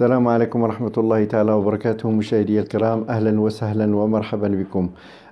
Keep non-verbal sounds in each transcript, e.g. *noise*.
السلام عليكم ورحمة الله تعالى وبركاته مشاهدي الكرام أهلا وسهلا ومرحبا بكم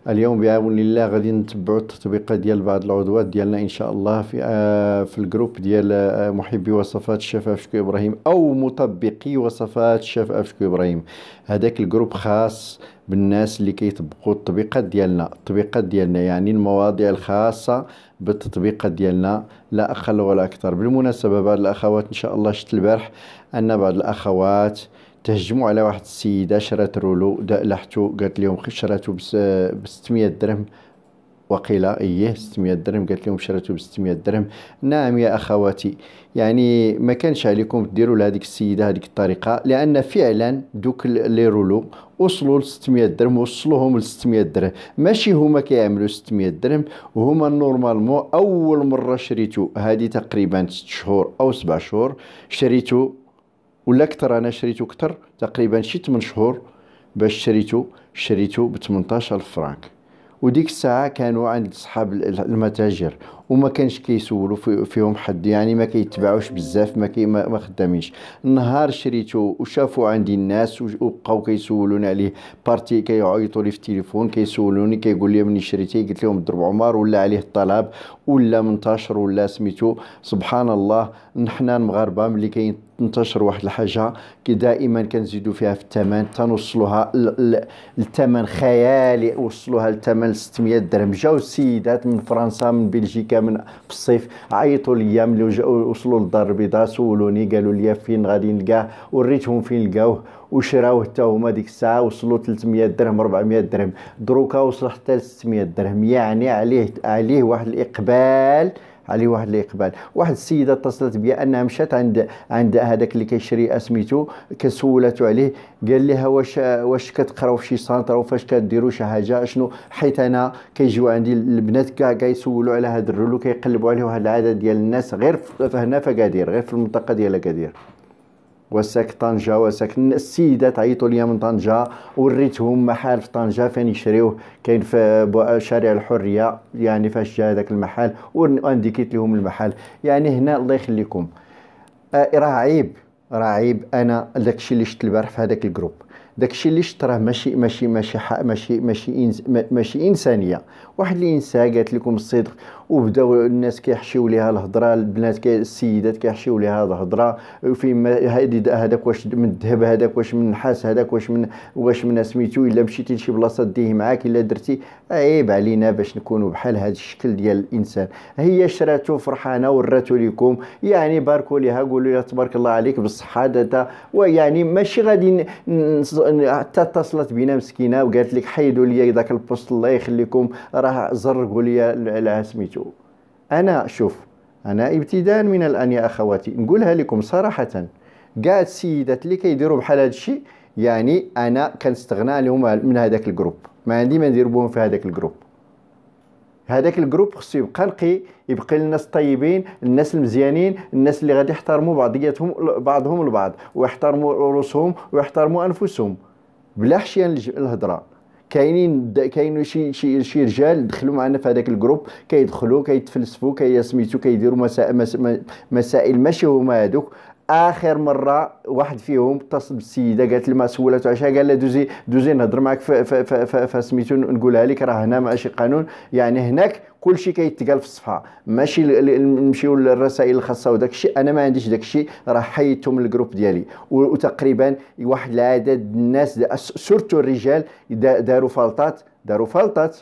اليوم بعون الله غادي نتبعوا التطبيقه ديال بعض العضوات ديالنا ان شاء الله في آه في الجروب ديال آه، محبي وصفات الشيف افشكو ابراهيم او مطبقي وصفات الشيف افشكو ابراهيم هذاك الجروب خاص بالناس اللي كيطبقوا التطبيقات ديالنا التطبيقات ديالنا يعني المواضيع الخاصه بالتطبيقات ديالنا لا اقل ولا اكثر بالمناسبه بعض الاخوات ان شاء الله شفت البارح ان بعض الاخوات تهجموا على واحد السيده شرات رولو لحتو قالت لهم شراتو ب 600 درهم وقيل ايه 600 درهم قالت لهم شراتو ب 600 درهم نعم يا اخواتي يعني ما كانش عليكم ديروا لهذيك السيده هذيك الطريقه لان فعلا دوك لي رولو وصلوا ل 600 درهم وصلوهم ل 600 درهم ماشي هما كيعملوا 600 درهم هما نورمالمون اول مره شريتو هذه تقريبا 6 شهور او 7 شهور شريتو ولا اكثر انا شريته اكثر تقريبا شي 8 شهور باش شريته شريته ب 18000 فرانك وديك الساعه كانوا عند اصحاب المتاجر وما كانش كيسولوا في فيهم حد يعني ما كيتباعوش بزاف ما كي ما خدامينش النهار شريته وشافوا عندي الناس وبقاو كيسولوني عليه بارتي كيعيطوا لي في التليفون كيسولوني كيقول لي مني شريتيه قلت لهم ضرب عمر ولا عليه الطلب ولا منتشر ولا سميتو سبحان الله نحنا المغاربه ملي كاين تنتشر واحد الحاجه كي دائما كنزيدوا فيها في الثمن تنوصلوها للثمن خيالي وصلوها لثمن 600 درهم جاو السيدات من فرنسا من بلجيكا من في الصيف عيطوا ليا ملي وصلوا للدار البيضاء سولوني قالوا لي فين غادي نلقاه وريتهم فين لقاوه وشراوه حتى هما ديك الساعه وصلوا 300 درهم 400 درهم دروكا وصل حتى 600 درهم يعني عليه عليه واحد الاقبال عليه واحد الاقبال واحد السيده اتصلت بي انها مشات عند عند هذاك اللي كيشري اسميتو كسولته عليه قال لها واش واش كتقراو في شي سانتر وفاش كديروا شي حاجه شنو حيت انا كيجيو عندي البنات كاع كيسولوا على هذا الرولو كيقلبوا عليه واحد العدد ديال الناس غير هنا في كادير غير في المنطقه ديال كادير وساك طنجه وساك السيده تعيطوا لي من طنجه وريتهم محل في طنجه فين يشريوه كاين في شارع الحريه يعني فاش جا هذاك المحل وانديكيت لهم المحل يعني هنا الله يخليكم آه راه عيب راه عيب انا داكشي اللي شفت البارح في هذاك الجروب داكشي اللي شفت راه ماشي ماشي ماشي ماشي ماشي, ماشي انسانيه واحد الانسان قالت لكم الصدق وبداو الناس كيحشيو ليها الهضره البنات كي السيدات كيحشيو ليها الهضره فيما هادي هذاك واش من الذهب هذاك واش من النحاس هذاك واش من واش من سميتو الا مشيتي لشي بلاصه ديه معاك الا درتي عيب علينا باش نكونوا بحال هذا الشكل ديال الانسان هي شراتو فرحانه وراتو لكم يعني باركوا ليها قولوا لها تبارك الله عليك بالصحه داتا ويعني ماشي غادي حتى اتصلت بينا مسكينه وقالت لك حيدوا لي ذاك البوست الله يخليكم راه زرقوا لي على سميتو أنا شوف أنا ابتداء من الآن يا أخواتي نقولها لكم صراحة كاع السيدات اللي كيديروا بحال هذا الشيء يعني أنا كنستغنى عليهم من هذاك الجروب ما عندي ما ندير بهم في هذاك الجروب هذاك الجروب خصو يبقى نقي يبقى للناس الطيبين الناس المزيانين الناس اللي غادي يحترموا بعضياتهم بعضهم البعض ويحترموا رؤوسهم ويحترموا انفسهم بلا حشيه الهضره كاينين كاينو شي شي شي رجال دخلوا معنا في هذاك الجروب كيدخلوا كيتفلسفوا كي سميتو كيديروا مسائل ماشي هما هذوك اخر مره واحد فيهم اتصل بالسيده قالت ما سولته عشان قال لها دوزي دوزي نهضر معك فسميتو نقولها لك راه هنا ماشي قانون يعني هناك كل شيء كيتقال في الصفحه ماشي نمشيو للرسائل الخاصه وداك الشيء انا ما عنديش داك الشيء راه حيدته من الجروب ديالي وتقريبا واحد العدد الناس سورتو الرجال داروا فلطات داروا فلطات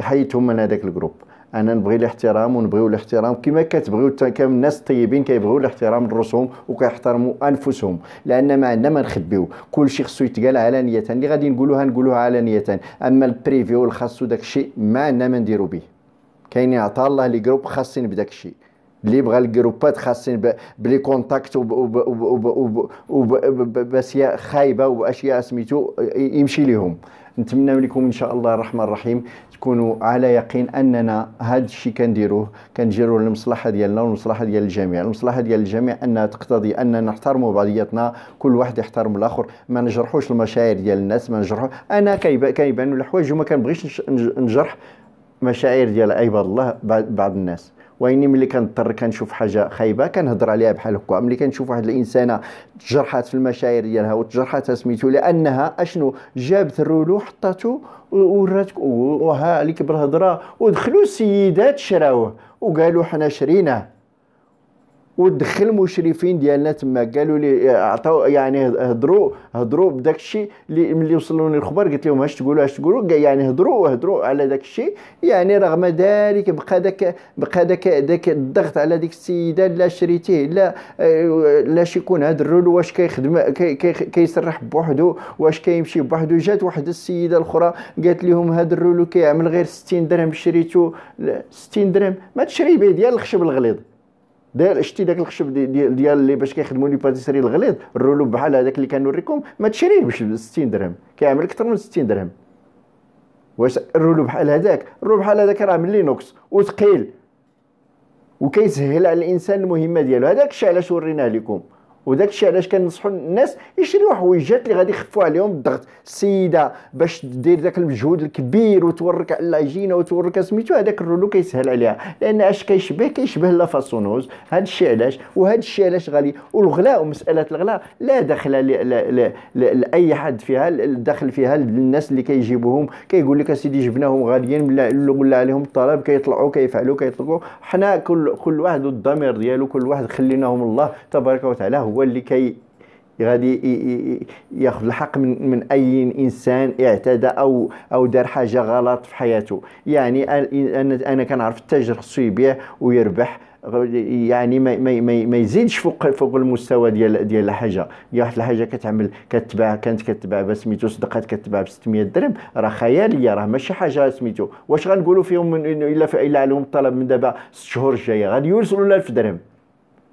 حيدتهم من هذاك الجروب انا نبغي الاحترام ونبغيو الاحترام كما كتبغيو كامل الناس الطيبين كيبغيو الاحترام لرسوم وكيحترموا انفسهم لان ما عندنا ما نخبيو كل شيء خصو يتقال علانيه اللي غادي نقولوها نقولوها علانيه اما البريفيو الخاص والخاصو داكشي ما عندنا ما نديرو به كاين عطا الله لي جروب خاصين بداك الشيء اللي بغى الجروبات خاصين بلي كونتاكت وباشياء خايبه واشياء سميتو يمشي ليهم نتمنى لكم ان شاء الله الرحمن الرحيم تكونوا على يقين اننا هذا الشيء كنديروه كنديروه للمصلحه ديالنا والمصلحه ديال الجميع المصلحه ديال الجميع انها تقتضي اننا نحترموا بعضياتنا كل واحد يحترم الاخر ما نجرحوش المشاعر ديال الناس ما نجرح انا كيبانوا الحوايج وما كنبغيش نجرح مشاعر ديال عباد الله بعض الناس واني ملي كنضطر كنشوف حاجه خايبه كنهضر عليها بحال هكا ملي كنشوف واحد الانسانه تجرحات في المشاعر ديالها وتجرحات سميتو لانها اشنو جابت الرولو حطاتو وراتك وها عليك بالهضره ودخلوا السيدات شراوه وقالوا حنا شريناه ودخل المشرفين ديالنا تما قالوا لي عطاو يعني هضروا هضروا بداك الشيء اللي ملي وصلوني الخبر قلت لهم اش تقولوا اش تقولوا يعني هضروا هضروا على داك الشيء يعني رغم ذلك بقى داك بقى داك داك الضغط على ديك السيده لا شريتيه لا لا شيكون هذا الرول واش كيخدم كيسرح كي بوحدو واش كيمشي بوحدو جات واحد السيده الاخرى قالت لهم هذا الرول كيعمل غير 60 درهم شريتو 60 درهم ما تشري به ديال الخشب الغليظ داير شتي داك الخشب ديال ديال اللي باش كيخدموا لي باتيسري الغليظ الرولو بحال هذاك اللي كنوريكم ما تشريه ب 60 درهم كيعمل اكثر من 60 درهم واش الرولو بحال هذاك الرولو بحال هذاك راه من لينوكس وثقيل وكيسهل على الانسان المهمه ديالو هذاك الشيء علاش وريناه لكم وداك الشيء علاش كنصحوا الناس يشريوا حويجات اللي غادي يخفوا عليهم الضغط السيده باش دير داك المجهود الكبير وتورك على العجينه وتورك سميتو هذاك الرولو كيسهل عليها لان اش كيشبه كيشبه لا فاسونوز هذا الشيء علاش وهذا الشيء علاش غالي والغلاء ومساله الغلاء لا دخل لاي حد فيها الدخل فيها للناس اللي كيجيبوهم كيقول لك اسيدي جبناهم غاليين ولا عليهم الطلب كيطلعوا كيفعلوا كيطلقوا حنا كل كل واحد والضمير ديالو كل واحد خليناهم الله تبارك وتعالى هو هو اللي كي غادي ياخذ الحق من, من اي انسان اعتدى او او دار حاجه غلط في حياته يعني انا انا كنعرف التاجر خصو يبيع ويربح يعني ما ما ما, ما يزيدش فوق فوق المستوى ديال ديال الحاجه هي يعني واحد الحاجه كتعمل كتباع كانت كتباع 600 صدقات كتباع ب 600 درهم راه خياليه راه ماشي حاجه سميتو واش غنقولوا فيهم الا الا عليهم الطلب من دابا 6 شهور الجايه غادي يوصلوا ل 1000 درهم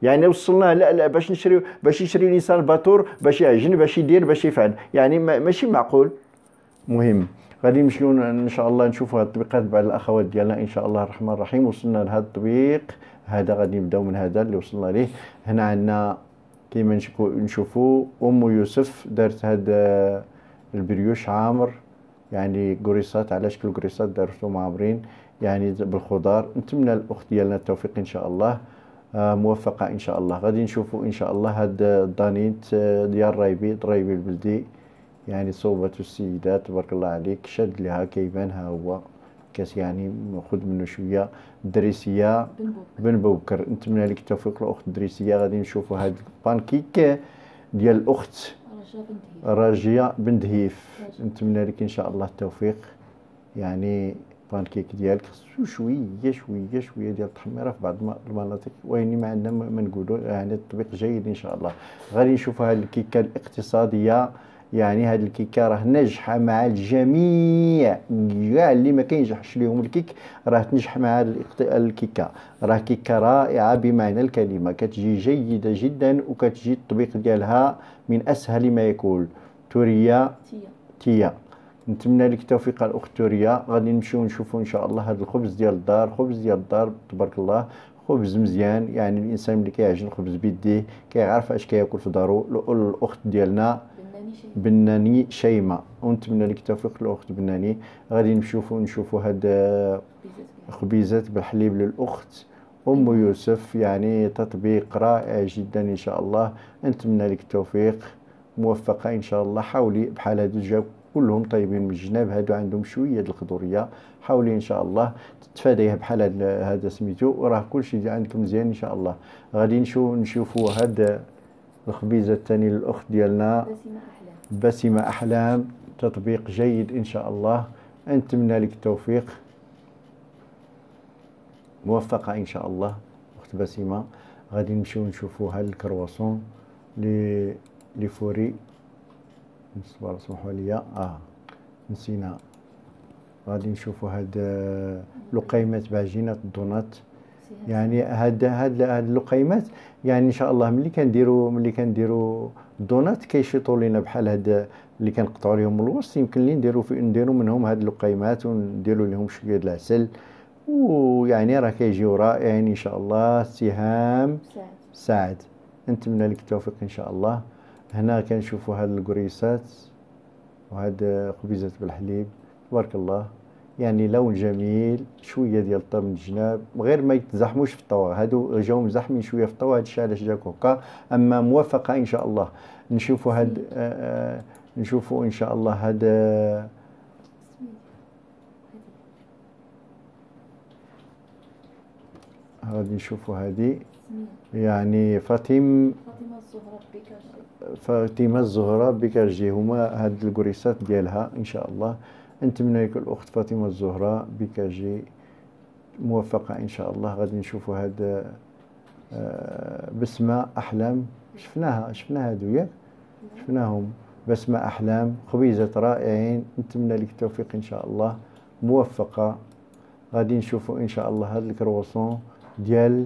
يعني وصلنا لا لا باش نشري باش يشري الانسان باتور باش يعجن باش يدير باش يفعل يعني ماشي معقول مهم غادي نمشيو ان شاء الله نشوفوا هاد التطبيقات بعد الاخوات ديالنا ان شاء الله الرحمن الرحيم وصلنا لهذا التطبيق هذا غادي نبداو من هذا اللي وصلنا ليه هنا عندنا كيما نشوفوا ام يوسف دارت هاد آه، البريوش عامر يعني كريصات على شكل كريصات دارتهم عامرين يعني بالخضار نتمنى الاخت ديالنا التوفيق ان شاء الله آه، موفقه ان شاء الله غادي نشوفوا ان شاء الله هاد آه، الدانيت آه، ديال رايبي رايبي البلدي يعني صوبة السيدات تبارك الله عليك شد لها كيبان ها هو كاس يعني خد منه شويه الدريسيه بن بوكر نتمنى لك التوفيق الاخت الدريسيه غادي نشوفوا هاد البانكيك ديال الاخت راجيه بن دهيف نتمنى لك ان شاء الله التوفيق يعني البانكيك ديالك خصو شويه شويه شويه ديال التحميره في بعض المناطق وين ما عندنا ما نقولوا يعني آه، التطبيق جيد ان شاء الله غادي نشوفوا هذه الكيكه الاقتصاديه يعني هاد الكيكه راه ناجحه مع الجميع كاع اللي ما كينجحش ليهم الكيك راه تنجح مع الكيكه راه كيكه رائعه بمعنى الكلمه كتجي جيده جدا وكتجي التطبيق ديالها من اسهل ما يكون توريا تيا, تيا. نتمنى لك التوفيق الاخت توريا غادي نمشيو نشوفوا ان شاء الله هذا الخبز ديال الدار خبز ديال الدار تبارك الله خبز مزيان يعني الانسان اللي كيعجن الخبز بيديه كيعرف اش كياكل في دارو الاخت ديالنا بناني شيماء ونتمنى لك التوفيق الاخت بناني غادي نشوفوا نشوفوا هاد خبيزات بالحليب للاخت ام أيوة. يوسف يعني تطبيق رائع جدا ان شاء الله نتمنى لك التوفيق موفقه ان شاء الله حاولي بحال هذا الجو كلهم طيبين من الجناب هادو عندهم شويه القدوريه حاولي ان شاء الله تتفاديها بحال هذا سميتو وراه كلشي عندكم مزيان ان شاء الله غادي نشوف نشوفوا هاد الخبيزه الثانيه للاخت ديالنا بسمه احلام تطبيق جيد ان شاء الله نتمنى لك التوفيق موفقه ان شاء الله اخت بسيمه غادي نمشيو هاد الكرواسون لي لي فوري الصبر اسمحوا لي اه نسينا غادي نشوفوا هاد آه، لقيمات بعجينه الدونات يعني هاد هاد هاد اللقيمات يعني ان شاء الله ملي كنديروا ملي كنديروا الدونات كيشيطوا لينا بحال هاد اللي كنقطعوا لهم الوسط يمكن لي نديروا نديروا منهم هاد اللقيمات ونديروا لهم شويه العسل ويعني راه كيجيو رائعين ان شاء الله سهام سعد نتمنى لك التوفيق ان شاء الله هنا كنشوفوا هاد الكريسات وهاد خبيزات بالحليب تبارك الله يعني لون جميل شويه ديال الطاب الجناب غير ما يتزحموش في الطوا هادو جاو مزحمين شويه في الطوا هادشي علاش جاكو هكا اما موافقه ان شاء الله نشوفوا هاد آآ آه، آآ آه، نشوفوا ان شاء الله هاد آه، هذه شوفوا هذه يعني فاطم فاطمة الزهراء بكرجي هما هاد الكريسات ديالها ان شاء الله نتمنى لك الاخت فاطمة الزهراء بكرجي موفقة ان شاء الله غادي نشوفوا هاد آه، بسمة احلام شفناها شفناها هادو ياك نعم. شفناهم بسمة احلام خبيزة رائعين نتمنى لك التوفيق ان شاء الله موفقة غادي نشوفوا ان شاء الله هاد الكرواسون ديال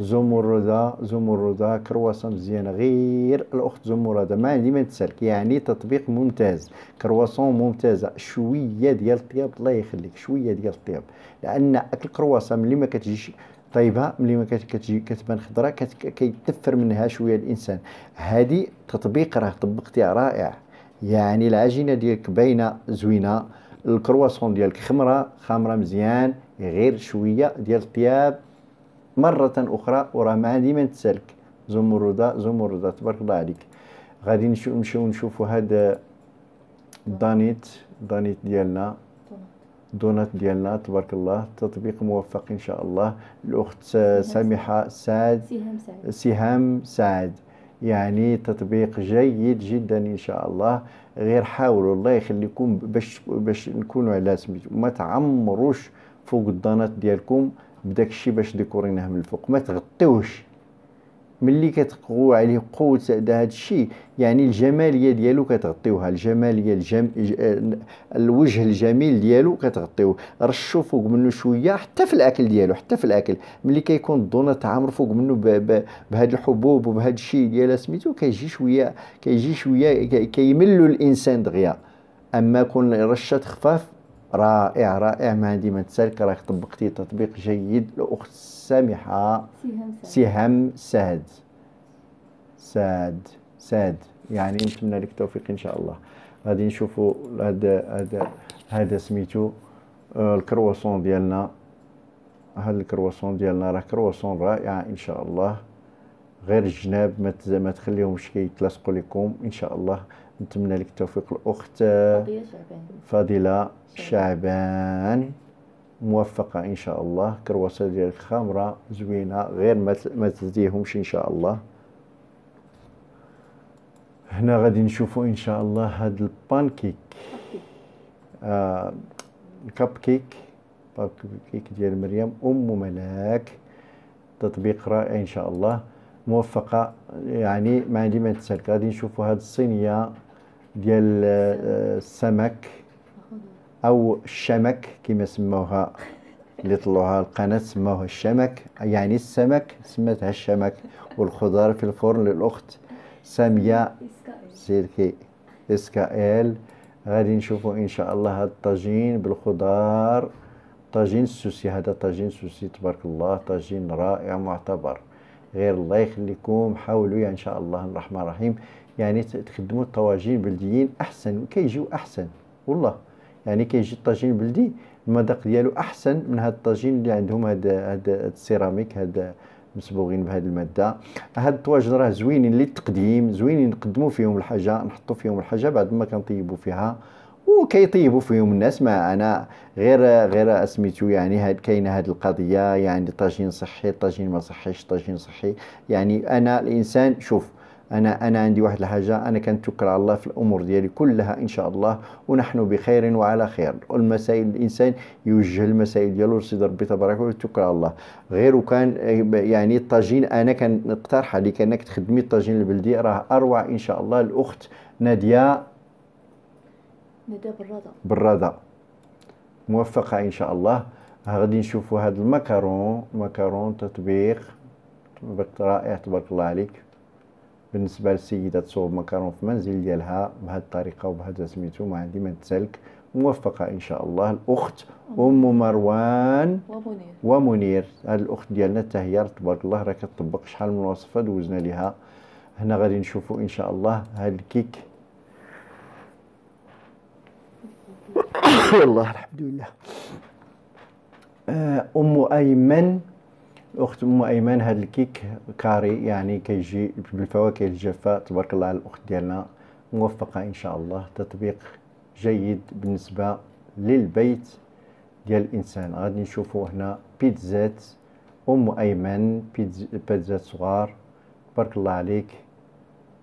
زمردة زمردة كرواسون مزيانة غير الأخت زمردة ما عندي ما نتسالك يعني تطبيق ممتاز كرواسون ممتازة شوية ديال الطياب الله يخليك شوية ديال الطياب لأن أكل كرواسون ملي ما كتجيش طيبه ملي ما كتجي كتبان خضراء كيتفر منها شويه الانسان هذه تطبيق راه طبقتيه رائع يعني العجينه ديالك باينه زوينه الكرواسون ديالك خمره خمره مزيان غير شويه ديال الطياب مرة أخرى وراه ما ديما تسالك زمردة زمردة تبارك الله عليك غادي نمشيو نشوفو هذا الدانيت دانيت ديالنا دونات ديالنا تبارك الله تطبيق موفق ان شاء الله الاخت سامحه سعد سهام سعد سهام سعد يعني تطبيق جيد جدا ان شاء الله غير حاولوا الله يخليكم باش باش نكونوا على سميتو ما تعمروش فوق الدانات ديالكم بداك الشيء باش ديكوريناه من الفوق ما تغطيوش ملي كتقو عليه قوه هذا الشيء يعني الجماليه ديالو كتغطيوها الجماليه الجم... الوجه الجميل ديالو كتغطيوه رشوا فوق منه شويه حتى في الاكل ديالو حتى في الاكل ملي كيكون الدونات عامر فوق منه ب... ب... بهاد الحبوب وبهاد الشيء ديال سميتو كيجي شويه كيجي شويه كيملو الانسان دغيا اما كون رشه خفاف رائع رائع ما عندي ما تسالك راك طبقتي تطبيق جيد الاخت السامحه سهام ساد ساد ساد يعني نتمنى لك التوفيق ان شاء الله غادي نشوفوا هذا هذا هذا سميتو آه، الكرواسون ديالنا هاد الكرواسون ديالنا راه كرواسون رائع ان شاء الله غير الجناب ما تخليهمش كيتلاصقوا لكم ان شاء الله نتمنى لك التوفيق الاخت فاضله شعبان موفقه ان شاء الله كرواسه ديالك خامره زوينه غير ما تزديهمش ان شاء الله هنا غادي نشوفوا ان شاء الله هاد البانكيك آه الكاب كيك كيك ديال مريم ام ملاك تطبيق رائع ان شاء الله موفقه يعني ما عندي ما نتسالك غادي نشوفوا هاد الصينيه ديال السمك آه، آه، او الشمك كما سموها اللي طلعوها القناة سموها الشمك يعني السمك سمتها الشمك والخضار في الفرن للأخت سامية سيركي إسكائيل غادي نشوفوا إن شاء الله هذا الطاجين بالخضار طاجين السوسي هذا طاجين سوسي تبارك الله طاجين رائع معتبر غير الله يخليكم حاولوا يا إن شاء الله الرحمن الرحيم يعني تخدموا الطواجين البلديين احسن وكيجيو احسن والله يعني كيجي الطاجين البلدي المذاق ديالو احسن من هاد الطاجين اللي عندهم هاد هاد السيراميك هاد مصبوغين بهاد الماده هاد الطواجن راه زوينين للتقديم زوينين نقدموا فيهم الحاجه نحطوا فيهم الحاجه بعد ما كنطيبوا فيها وكيطيبوا فيهم الناس ما انا غير غير اسميتو يعني هاد كاينه هاد القضيه يعني طاجين صحي طاجين ما صحيش طاجين صحي يعني انا الانسان شوف انا انا عندي واحد الحاجه انا كنتوكل على الله في الامور ديالي كلها ان شاء الله ونحن بخير وعلى خير المسائل الانسان يوجه المسائل ديالو لسيدي ربي تبارك وتعالى توكل على الله غير وكان يعني الطاجين انا كنقترح عليك انك تخدمي الطاجين البلدي راه اروع ان شاء الله الاخت ناديه ناديه بالرضا بالرضا موفقه ان شاء الله غادي نشوفوا هذا المكرون مكرون تطبيق تطبيق رائع تبارك الله عليك بالنسبه للسيده تصوب مكرونه في المنزل ديالها بهذه الطريقه وبهذا سميتو ما عندي ما نتسلك موفقه ان شاء الله الاخت ام مروان ومنير ومنير هذه الاخت ديالنا حتى هي تبارك الله راه كتطبق شحال من وصفه دوزنا ليها هنا غادي نشوفوا ان شاء الله هذا الكيك والله *coughs* الحمد لله آه، ام ايمن اخت ام ايمان هذا الكيك كاري يعني كيجي بالفواكه الجافه تبارك الله على الاخت ديالنا موفقه ان شاء الله تطبيق جيد بالنسبه للبيت ديال الانسان غادي نشوفوا هنا بيتزات ام ايمن بيتزات صغار تبارك الله عليك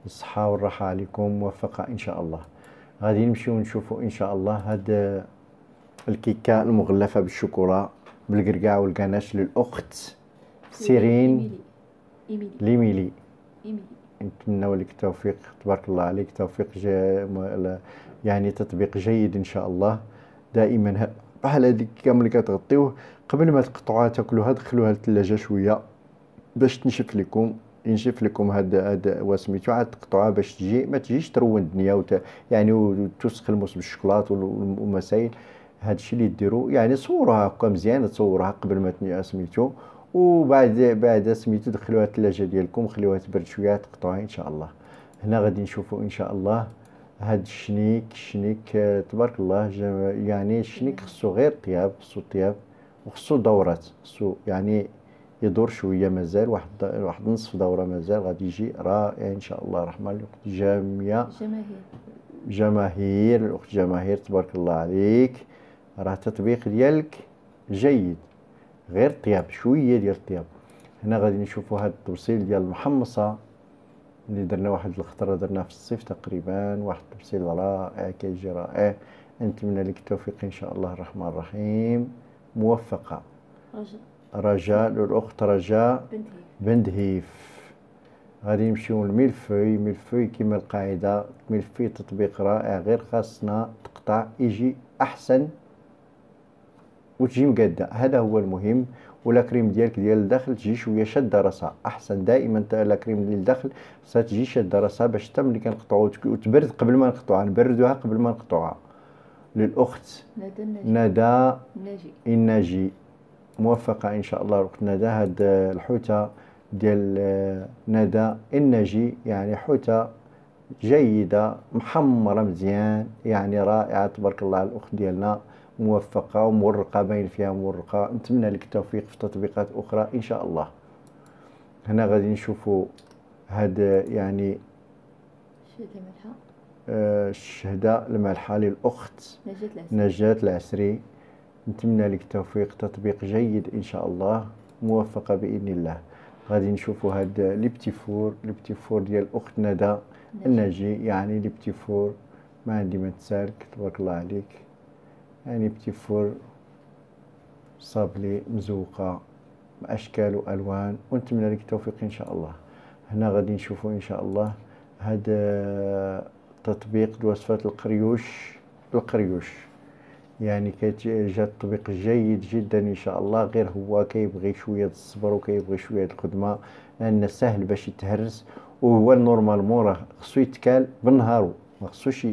الصحه والراحه عليكم موفقه ان شاء الله غادي نمشيو نشوفوا ان شاء الله هاد الكيكه المغلفه بالشوكولا بالقرقع والقناش للاخت سيرين إيميلي ليميلي نتمنى لك التوفيق تبارك الله عليك توفيق يعني تطبيق جيد ان شاء الله دائما بحال هذيك كامل كتغطيوه قبل ما تقطعوها تاكلوها دخلوها للثلاجه شويه باش تنشف لكم ينشف لكم هاد هاد واسميتو عاد تقطعوها باش تجي ما تجيش ترون الدنيا وت... يعني وتسخ الموس بالشكلاط والمسائل هادشي اللي ديرو يعني صوروها هكا مزيان تصورها قبل ما سميتو وبعد بعد سميتو دخلوها الثلاجه ديالكم خليوها تبرد شويه تقطعوها ان شاء الله هنا غادي نشوفوا ان شاء الله هاد الشنيك الشنيك آه، تبارك الله يعني الشنيك خصو غير طياب خصو طياب وخصو دورات خصو يعني يدور شويه مازال واحد واحد نصف دوره مازال غادي يجي رائع ان شاء الله الرحمن جاميه جماهير جماهير الاخت جماهير تبارك الله عليك راه التطبيق ديالك جيد غير طياب شويه ديال الطياب هنا غادي نشوفوا هذا التبسيل ديال المحمصه اللي درنا واحد الخطره درناه في الصيف تقريبا واحد التبسيل رائع كيجي رائع نتمنى لك التوفيق ان شاء الله الرحمن الرحيم موفقه رجاء الاخت رجاء بندهيف غادي نمشيو للملفوي ملفوي كما القاعده ملفوي تطبيق رائع غير خاصنا تقطع يجي احسن وتجي مقاده هذا هو المهم ولا كريم ديالك ديال الداخل تجي شويه شاده راسها احسن دائما لا كريم ديال الداخل خصها تجي شاده راسها باش حتى ملي كنقطعو وتبرد قبل ما نقطعوها نبردوها قبل ما نقطعوها للاخت ندى الناجي موفقه ان شاء الله الاخت ندى هاد الحوته ديال ندى الناجي يعني حوته جيده محمره مزيان يعني رائعه تبارك الله على الاخت ديالنا موفقه ومورقه باين فيها مورقه نتمنى لك التوفيق في تطبيقات اخرى ان شاء الله هنا غادي نشوفوا هذا يعني الشهداء آه، الملحه للاخت نجاة العسري نتمنى لك التوفيق تطبيق جيد ان شاء الله موفقه باذن الله غادي نشوفوا هاد ليبتيفور ليبتيفور ديال الاخت ندى الناجي يعني ليبتيفور ما عندي ما تسالك تبارك الله عليك يعني بتفر صابلي مزوقة بأشكال وألوان ونتمنى لك التوفيق إن شاء الله هنا غادي نشوفوا إن شاء الله هذا آه، تطبيق وصفة القريوش القريوش يعني آه، جا تطبيق جيد جدا ان شاء الله غير هو كيبغي شويه الصبر وكيبغي شويه الخدمه لان سهل باش يتهرس وهو نورمالمون راه خصو يتكال بنهارو ما خصوش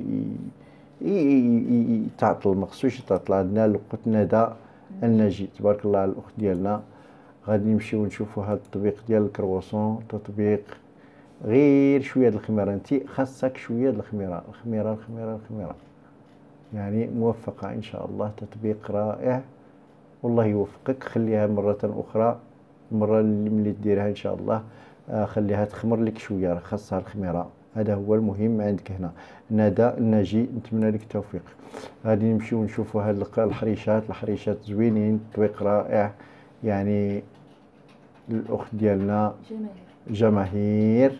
يتعطل ما خصوش يتعطل عندنا لقطنا ندى النجي تبارك الله على الاخت ديالنا غادي نمشيو نشوفوا هذا التطبيق ديال الكرواسون تطبيق غير شويه ديال الخميره انت خاصك شويه ديال الخميره الخميره الخميره الخميره يعني موفقه ان شاء الله تطبيق رائع والله يوفقك خليها مره اخرى المره اللي ملي ديرها ان شاء الله آه، خليها تخمر لك شويه راه خاصها الخميره هذا هو المهم عندك هنا ندى النجي نتمنى لك التوفيق غادي نمشيو نشوفوا هاد الحريشات الحريشات زوينين تطبيق رائع يعني الاخت ديالنا جماهير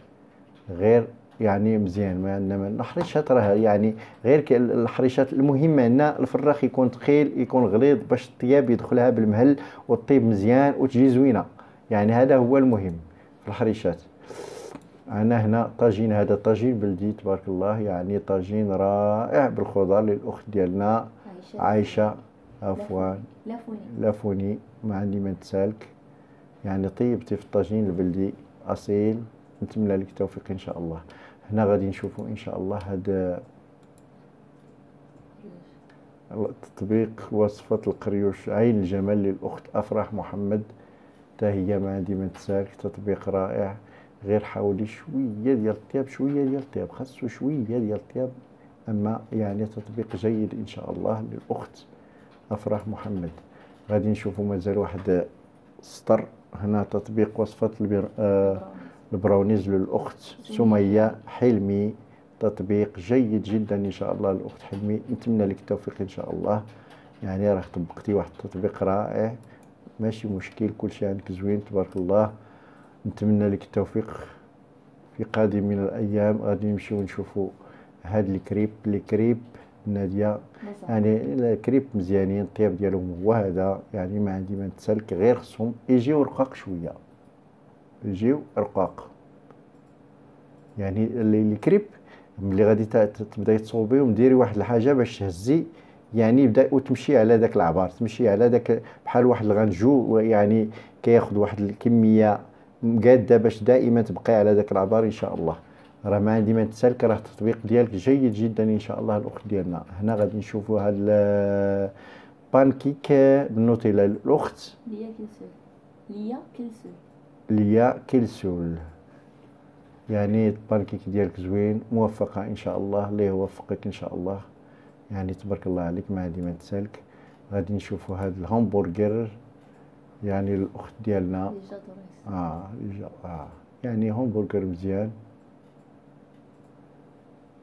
غير يعني مزيان ما عندنا ما الحريشات راه يعني غير الحريشات المهم عندنا الفراخ يكون ثقيل يكون غليظ باش الطياب يدخلها بالمهل وطيب مزيان وتجي زوينه يعني هذا هو المهم في الحريشات أنا هنا طاجين هذا طاجين بلدي تبارك الله يعني طاجين رائع بالخضر للأخت ديالنا عايشة عفوا لافوني ما عندي ما نتسالك يعني طيبتي في الطاجين البلدي أصيل نتمنى لك التوفيق إن شاء الله هنا غادي نشوفوا إن شاء الله هذا تطبيق وصفة القريوش عين الجمال للأخت أفراح محمد حتى هي ما عندي ما تسالك تطبيق رائع غير حاولي شويه ديال الطياب شويه ديال الطياب خاصو شويه ديال الطياب اما يعني تطبيق جيد ان شاء الله للاخت افراح محمد غادي نشوفوا مازال واحد السطر هنا تطبيق وصفه البر... آه البراونيز للاخت سميه حلمي تطبيق جيد جدا ان شاء الله الاخت حلمي نتمنى لك التوفيق ان شاء الله يعني راه طبقتي واحد التطبيق رائع ماشي مشكل كل شيء عندك زوين تبارك الله نتمنى لك التوفيق في قادم من الايام غادي نمشيو نشوفوا هاد الكريب الكريب ناديه يعني الكريب مزيانين الطياب ديالهم هو هذا يعني ما عندي ما نتسلك غير خصهم يجيو رقاق شويه يجيو رقاق يعني الكريب ملي غادي تبداي تصوبيهم ديري واحد الحاجه باش تهزي يعني بدا وتمشي على داك العبار تمشي على داك بحال واحد الغنجو يعني كياخذ واحد الكميه مقاده باش دائما تبقاي على ذاك العبار ان شاء الله راه ما عندي ما تسالك راه التطبيق ديالك جيد جدا ان شاء الله الاخت ديالنا هنا غادي نشوفوا هاد بانكيك بالنوتيلا الاخت ليا كلسول ليا كلسول ليا كلسول يعني البانكيك ديالك زوين موفقه ان شاء الله الله يوفقك ان شاء الله يعني تبارك الله عليك ما عندي ما تسالك غادي نشوفوا هاد الهامبرغر يعني الاخت ديالنا اه اه يعني همبرجر مزيان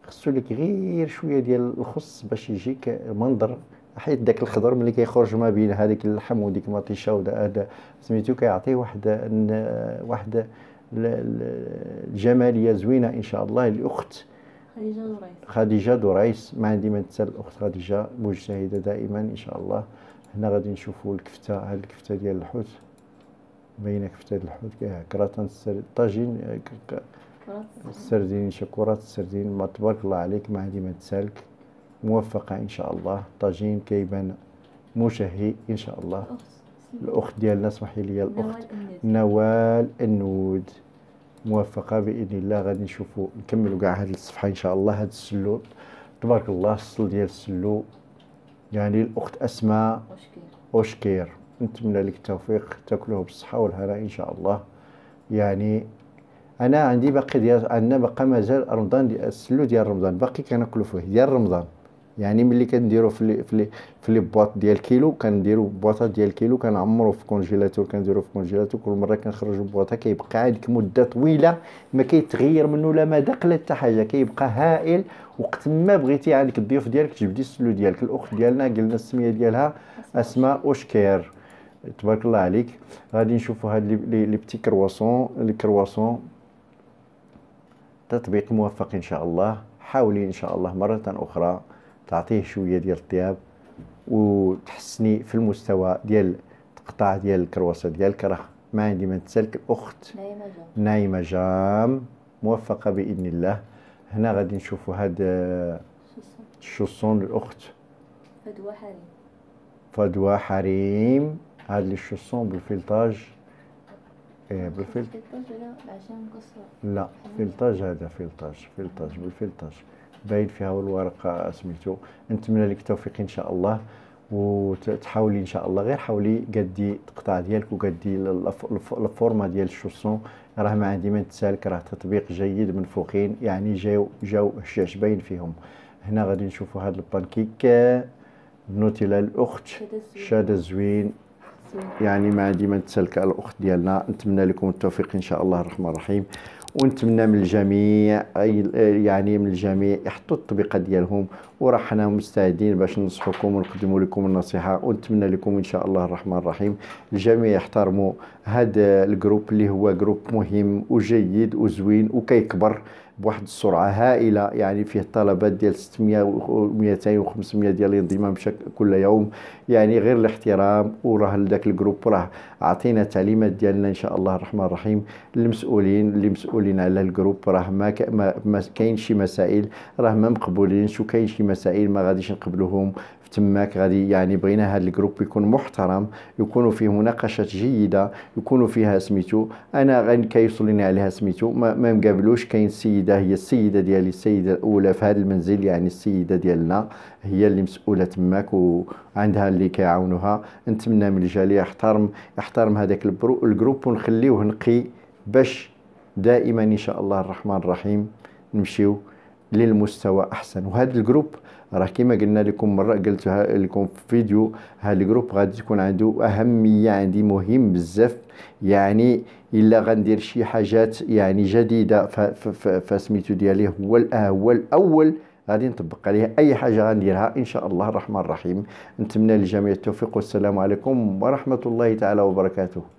خصو لك غير شويه ديال الخص باش يجيك منظر حيت داك الخضر ملي كيخرج ما بين هذيك اللحم وديك المطيشه ودا سميتو كيعطي واحد واحد الجماليه زوينه ان شاء الله الاخت خديجه دريس خديجه دريس ما عندي ما ننسى الاخت خديجه مجتهده دائما ان شاء الله هنا غادي نشوفوا الكفته هاد الكفته ديال الحوت باينه كفته ديال الحوت كاع كراتان السر طاجين آه، السردين شكورات السردين ما تبارك الله عليك ما عندي ما تسالك موفقه ان شاء الله طاجين كيبان مشهي ان شاء الله الاخت ديالنا اسمحي لي الاخت نوال النود موفقه باذن الله غادي نشوفوا نكملوا كاع هذه الصفحه ان شاء الله هذا السلو تبارك الله السل ديال السلو يعني الأخت أسماء اوشكير نتمنى لك التوفيق تاكلوه بالصحة والهناء إن شاء الله يعني أنا عندي باقي ديال عندنا باقي مازال رمضان دي السلو ديال رمضان باقي كناكلو فيه ديال رمضان يعني ملي كنديرو في لي في في لي بواط ديال كيلو كنديرو بواطه ديال كيلو كنعمرو في كونجيلاتور كنديرو في كونجيلاتور كل مره كنخرجو بواطه كيبقى عندك مده طويله ما كيتغير منه لا مذاق لا حتى حاجه كيبقى هائل وقت ما بغيتي عندك الضيوف ديالك تجبدي السلو ديالك الاخت ديالنا قلنا السميه ديالها اسماء اوشكير تبارك الله عليك غادي نشوفوا هاد لي لي بتي كرواسون الكرواسون تطبيق موفق ان شاء الله حاولي ان شاء الله مره اخرى تعطيه شويه ديال الطياب وتحسني في المستوى ديال تقطع ديال الكرواسه ديالك راه ما عندي ما نتسالك الاخت نايمه جام نايمه جام موفقه باذن الله هنا غادي نشوفوا هاد الشوسون الاخت فدوى حريم فدوى حريم هاد لي شوسون بالفلتاج ايه بالفلتاج لا فلتاج هذا فلتاج فلتاج بالفلتاج باين فيها والورقه سميتو نتمنى لك التوفيق ان شاء الله وتحاولي ان شاء الله غير حاولي قدي تقطع ديالك وقدي الفورما ديال الشوسون راه ما عندي ما نتسالك راه تطبيق جيد من فوقين يعني جاو جاو الشاش باين فيهم هنا غادي نشوفوا هذا البانكيك بنوتيلا الاخت شاده زوين يعني ما عندي ما نتسالك على الاخت ديالنا نتمنى لكم التوفيق ان شاء الله الرحمن الرحيم ونتمنى من الجميع آه، يعني من الجميع يحطوا التطبيقه ديالهم وراه حنا مستعدين باش ننصحكم ونقدموا لكم النصيحه ونتمنى لكم ان شاء الله الرحمن الرحيم الجميع يحترموا هذا الجروب اللي هو جروب مهم وجيد وزوين وكيكبر بواحد السرعه هائله يعني فيه طلبات ديال 600 و200 و500 ديال الانضمام كل يوم يعني غير الاحترام وراه لذاك الجروب راه عطينا التعليمات ديالنا ان شاء الله الرحمن الرحيم المسؤولين اللي مسؤولين على الجروب راه ما كاين شي مسائل راه ما مقبولينش وكاين شي مسائل ما غاديش نقبلوهم تماك غادي يعني بغينا هذا الجروب يكون محترم يكون فيه مناقشات جيده يكون فيها سميتو انا غير كيوصلني عليها سميتو ما, ما مقابلوش كاين السيده هي السيده ديالي السيده الاولى في هذا المنزل يعني السيده ديالنا هي اللي مسؤوله تماك وعندها اللي كيعاونوها نتمنى من الجاليه يحترم يحترم هذاك الجروب ونخليوه نقي باش دائما ان شاء الله الرحمن الرحيم نمشيو للمستوى احسن وهذا الجروب راه كما قلنا لكم مره قلتها لكم في فيديو هذا الجروب غادي تكون عنده اهميه عندي مهم بزاف يعني الا غندير شي حاجات يعني جديده فسميتو ديالي هو الاول الاول غادي نطبق عليها اي حاجه غنديرها ان شاء الله الرحمن الرحيم نتمنى للجميع التوفيق والسلام عليكم ورحمه الله تعالى وبركاته